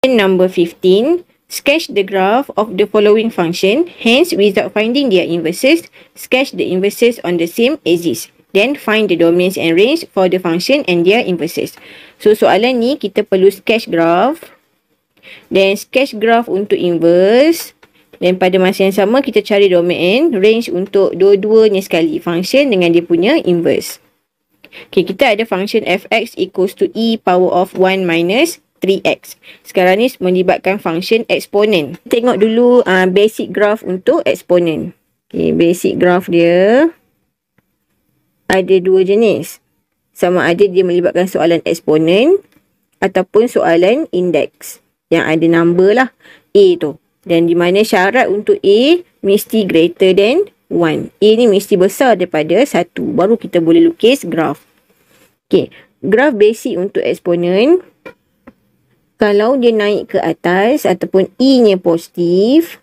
Question number 15. Sketch the graph of the following function. Hence, without finding their inverses, sketch the inverses on the same axis. Then, find the domains and range for the function and their inverses. So, soalan ni kita perlu sketch graph. Then, sketch graph untuk inverse. Dan pada masa yang sama, kita cari domain range untuk dua-duanya sekali function dengan dia punya inverse. Okay, kita ada function fx equals to e power of 1 minus 3x. Sekarang ni melibatkan function eksponen. Tengok dulu uh, basic graph untuk eksponen. Okay, basic graph dia ada dua jenis. Sama ada dia melibatkan soalan eksponen ataupun soalan indeks yang ada number lah A tu. Dan di mana syarat untuk A mesti greater than 1. A ni mesti besar daripada 1. Baru kita boleh lukis graph. Okay. Graph basic untuk eksponen kalau dia naik ke atas ataupun E-nya positif,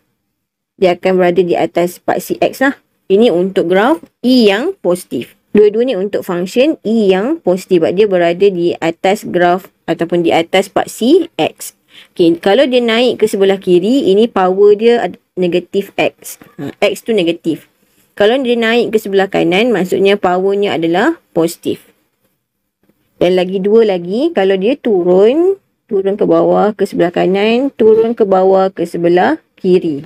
dia akan berada di atas part x. lah. Ini untuk graf E yang positif. Dua-dua ni untuk function E yang positif. Dia berada di atas graf ataupun di atas part x. Okay, kalau dia naik ke sebelah kiri, ini power dia negatif X. Ha, x tu negatif. Kalau dia naik ke sebelah kanan, maksudnya powernya adalah positif. Dan lagi dua lagi, kalau dia turun, turun ke bawah ke sebelah kanan, turun ke bawah ke sebelah kiri.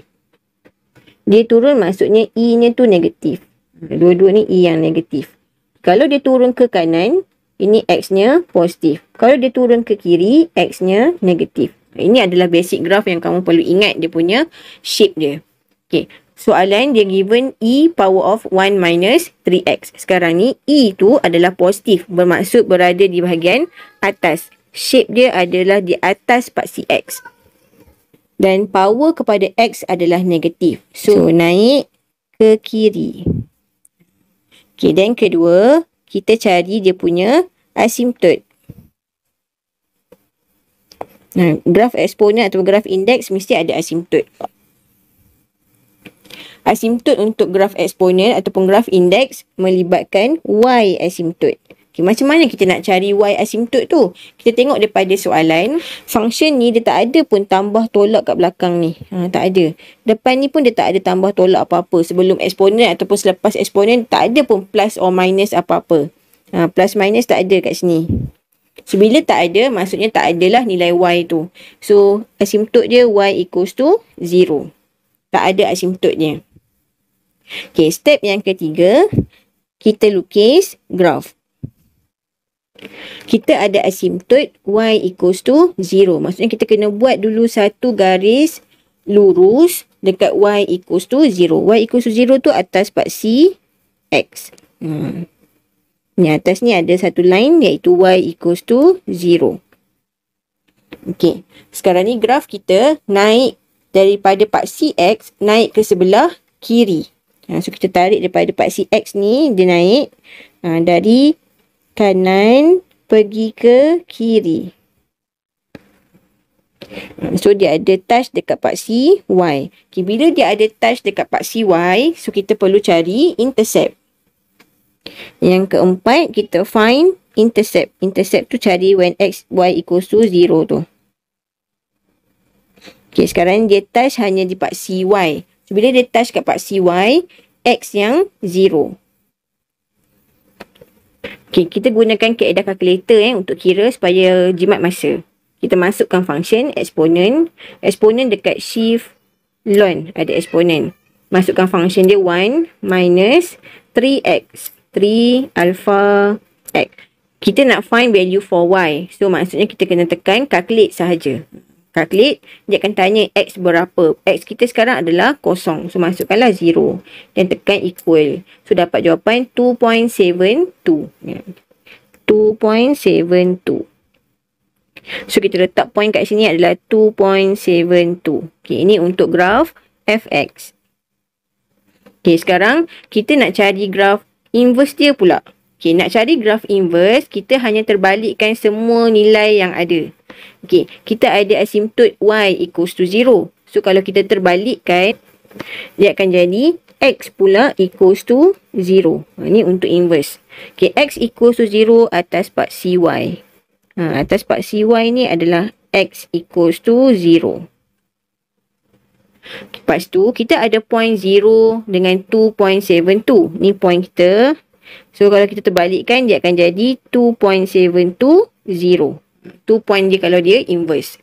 Dia turun maksudnya E nya tu negatif. Dua-dua ni E yang negatif. Kalau dia turun ke kanan, ini X nya positif. Kalau dia turun ke kiri, X nya negatif. Ini adalah basic graph yang kamu perlu ingat dia punya shape dia. Okay. Soalan dia given E power of 1 minus 3X. Sekarang ni E tu adalah positif. Bermaksud berada di bahagian atas shape dia adalah di atas paksi X. Dan power kepada X adalah negatif. So, so naik ke kiri. Okay, dan kedua, kita cari dia punya asymptote. Nah, graf eksponen atau graf indeks mesti ada asimptot. Asimptot untuk graf eksponen ataupun graf indeks melibatkan y asimptot. Okay, macam mana kita nak cari y asimptot tu? Kita tengok daripada soalan, function ni dia tak ada pun tambah tolak kat belakang ni. Ha, tak ada. Depan ni pun dia tak ada tambah tolak apa-apa. Sebelum eksponen ataupun selepas eksponen, tak ada pun plus or minus apa-apa. Ha, plus minus tak ada kat sini. So, bila tak ada, maksudnya tak adalah nilai y tu. So, asimptot dia y equals to 0. Tak ada asymptote dia. Okay, step yang ketiga, kita lukis graph kita ada asimptot y equals to 0. Maksudnya kita kena buat dulu satu garis lurus dekat y equals to 0. y equals to 0 tu atas part C x. Hmm. Ni atas ni ada satu line iaitu y equals to 0. Okey. Sekarang ni graf kita naik daripada part C x naik ke sebelah kiri. Ha, so kita tarik daripada part C x ni dia naik ha, dari kanan, pergi ke kiri. So dia ada touch dekat paksi Y. Okay, bila dia ada touch dekat paksi Y, so kita perlu cari intercept. Yang keempat, kita find intercept. Intercept tu cari when X, Y equals to 0 tu. Okay, sekarang dia touch hanya di paksi Y. So, bila dia touch kat paksi Y, X yang 0. Okay, kita gunakan keadaan kalkulator eh, untuk kira supaya jimat masa. Kita masukkan function exponent. Exponent dekat shift ln ada exponent. Masukkan function dia 1 minus 3x. 3 alpha x. Kita nak find value for y. So, maksudnya kita kena tekan calculate sahaja calculate. Dia akan tanya X berapa. X kita sekarang adalah kosong. So, masukkanlah 0. Dan tekan equal. So, dapat jawapan 2.72. 2.72. Ya. So, kita letak point kat sini adalah 2.72. Okay, ini untuk graf FX. Okay, sekarang kita nak cari graf inverse dia pula. Okay, nak cari graf inverse, kita hanya terbalikkan semua nilai yang ada. Okay, kita ada asimptot y equals to 0. So, kalau kita terbalikkan, dia akan jadi x pula equals to 0. Ini ha, untuk inverse. Okay, x equals to 0 atas part y. Ha, atas part y ni adalah x equals to 0. Lepas tu, kita ada point 0 dengan 2.72. Ni point kita. So, kalau kita terbalikkan, dia akan jadi 2.720 tu point dia kalau dia inverse.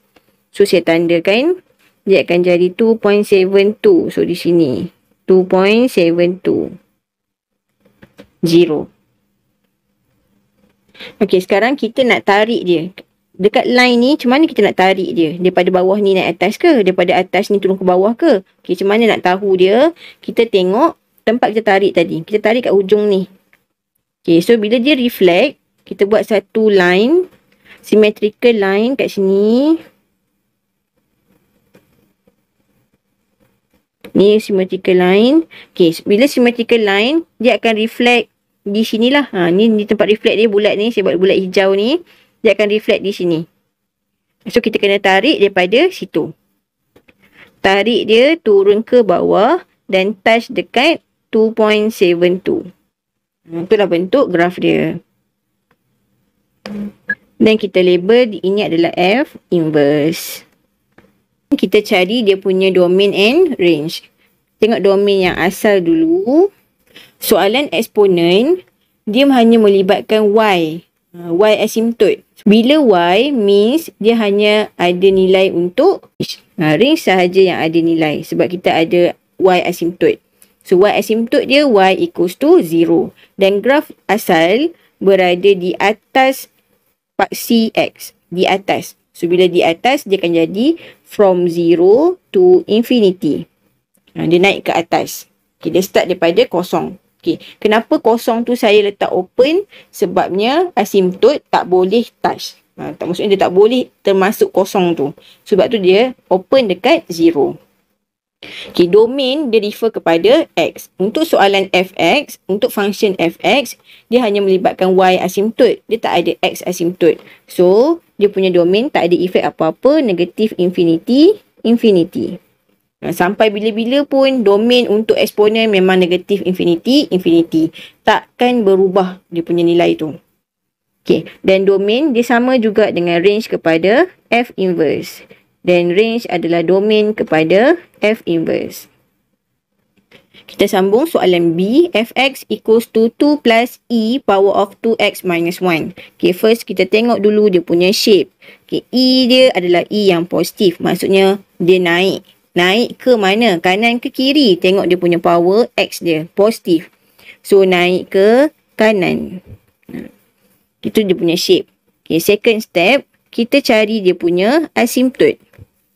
So saya tandakan dia akan jadi 2.72. So di sini 2.72. 0. Okey sekarang kita nak tarik dia. Dekat line ni macam mana kita nak tarik dia? Daripada bawah ni naik atas ke? Daripada atas ni turun ke bawah ke? Okey macam mana nak tahu dia? Kita tengok tempat kita tarik tadi. Kita tarik kat ujung ni. Okey so bila dia reflect. Kita buat satu line symmetrical line kat sini. Ni symmetrical line. Okay, bila symmetrical line, dia akan reflect di sini lah. Ha, ni, di tempat reflect dia bulat ni. Saya buat bulat hijau ni. Dia akan reflect di sini. So, kita kena tarik daripada situ. Tarik dia turun ke bawah dan touch dekat 2.72. Itulah bentuk graf dia. Dan kita label ini adalah F inverse. Kita cari dia punya domain and range. Tengok domain yang asal dulu. Soalan eksponen, dia hanya melibatkan Y. Uh, y asymptote. Bila Y means dia hanya ada nilai untuk uh, range sahaja yang ada nilai. Sebab kita ada Y asymptote. So Y asymptote dia Y equals to 0. Dan graf asal berada di atas part x di atas. So, bila di atas, dia akan jadi from zero to infinity. Ha, dia naik ke atas. Okay, dia start daripada kosong. Okay. Kenapa kosong tu saya letak open? Sebabnya asimptot tak boleh touch. Ha, tak maksudnya dia tak boleh termasuk kosong tu. Sebab tu dia open dekat zero. Okay, domain dia refer kepada x. Untuk soalan fx, untuk function fx, dia hanya melibatkan y asimptot. Dia tak ada x asimptot. So, dia punya domain tak ada efek apa-apa, negatif infinity, infinity. Sampai bila-bila pun domain untuk eksponen memang negatif infinity, infinity. Takkan berubah dia punya nilai tu. Okay, dan domain dia sama juga dengan range kepada f inverse. Dan range adalah domain kepada F inverse. Kita sambung soalan B. Fx equals to 2 plus E power of 2x minus 1. Okay, first kita tengok dulu dia punya shape. Okay, E dia adalah E yang positif. Maksudnya dia naik. Naik ke mana? Kanan ke kiri? Tengok dia punya power X dia. Positif. So, naik ke kanan. Itu dia punya shape. Okay, second step kita cari dia punya asimptot.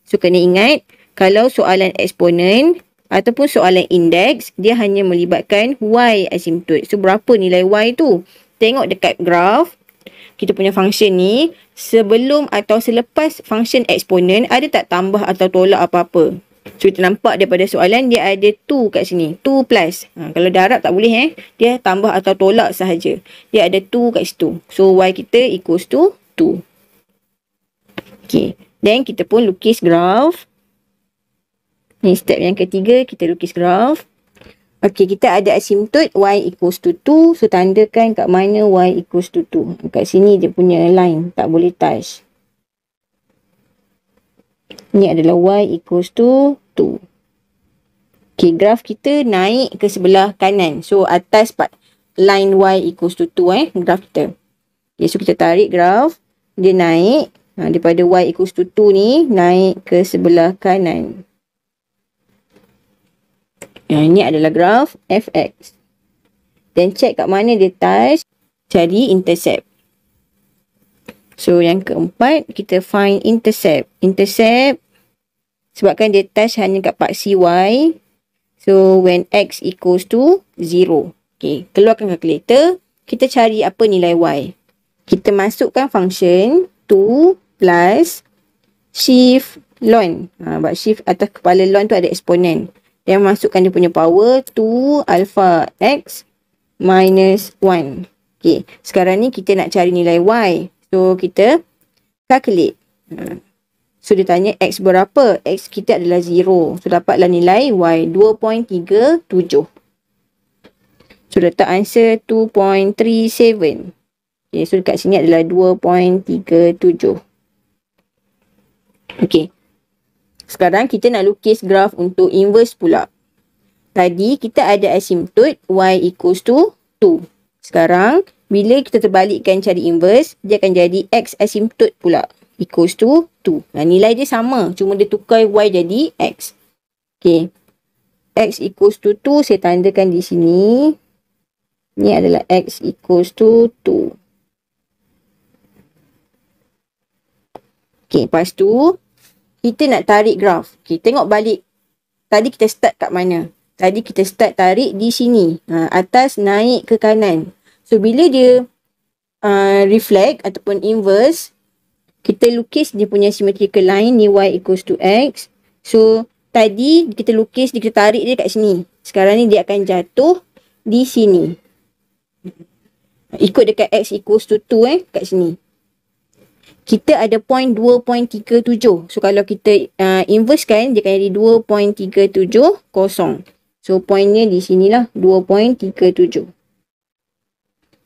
So kena ingat kalau soalan eksponen ataupun soalan indeks dia hanya melibatkan y asimptot. So berapa nilai y tu? Tengok dekat graf kita punya function ni sebelum atau selepas function eksponen ada tak tambah atau tolak apa-apa. So kita nampak daripada soalan dia ada 2 kat sini. 2 plus. Ha, kalau darab tak boleh eh. Dia tambah atau tolak sahaja. Dia ada 2 kat situ. So y kita equals to 2. Okay, Then kita pun lukis graf. Ni step yang ketiga kita lukis graf. Okay, kita ada asimtot y equals to 2. So, tandakan kat mana y equals to 2. Kat sini dia punya line. Tak boleh touch. Ini adalah y equals to 2. Okay, graf kita naik ke sebelah kanan. So, atas part line y equals to 2 eh, graf kita. Okey, so kita tarik graf. Dia naik. Ha, daripada y equals to 2 ni naik ke sebelah kanan. Yang ini adalah graf fx. Then check kat mana dia touch. Cari intercept. So yang keempat kita find intercept. Intercept sebabkan dia touch hanya kat paksi y. So when x equals to 0. Okay. Keluarkan kalkulator. Kita cari apa nilai y. Kita masukkan function. Function. 2 plus shift ln. Ha, buat shift atas kepala ln tu ada eksponen. Dia masukkan dia punya power 2 alpha x minus 1. Okay. Sekarang ni kita nak cari nilai y. So kita calculate. Ha. So dia tanya x berapa? X kita adalah 0. So dapatlah nilai y 2.37. So, letak answer 2.37. Okay, so dekat sini adalah 2.37. Okay. Sekarang kita nak lukis graf untuk inverse pula. Tadi kita ada asimptot y equals to 2. Sekarang bila kita terbalikkan cari inverse, dia akan jadi x asimptot pula. Equals to 2. Nah, nilai dia sama. Cuma dia tukar y jadi x. Okay. x equals to 2 saya tandakan di sini. Ini adalah x equals to 2. Okay, lepas tu kita nak tarik graf. Okay, tengok balik. Tadi kita start kat mana? Tadi kita start tarik di sini. Ha, atas naik ke kanan. So, bila dia uh, reflect ataupun inverse, kita lukis dia punya symmetrical line ni y equals to x. So, tadi kita lukis, kita tarik dia kat sini. Sekarang ni dia akan jatuh di sini. Ikut dekat x equals to 2 eh, kat sini kita ada point 2.37. So kalau kita uh, inverse kan dia akan jadi 2.370. So pointnya di sinilah 2.37.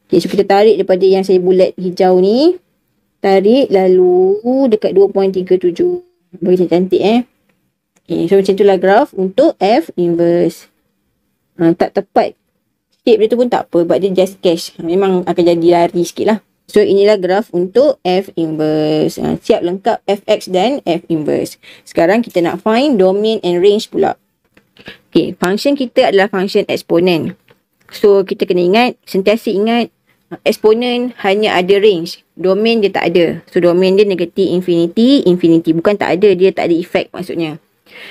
Okay so kita tarik daripada yang saya bulat hijau ni. Tarik lalu dekat 2.37. Bagi macam cantik eh. Okay so macam itulah graf untuk F inverse. Uh, tak tepat. Shape dia tu pun tak apa sebab dia just cash. Memang akan jadi lari sikit lah. So, inilah graf untuk F inverse. Ha, siap lengkap Fx dan F inverse. Sekarang kita nak find domain and range pula. Okay, function kita adalah function eksponen. So, kita kena ingat, sentiasa ingat eksponen hanya ada range. Domain dia tak ada. So, domain dia negatif infinity, infinity. Bukan tak ada, dia tak ada efek maksudnya.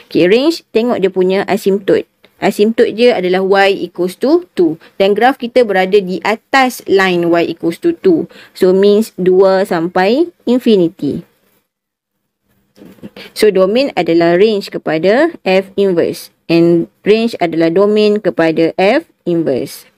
Okay, range, tengok dia punya asymptote asimptot dia adalah y equals to 2 dan graf kita berada di atas line y equals to 2 so means 2 sampai infinity so domain adalah range kepada f inverse and range adalah domain kepada f inverse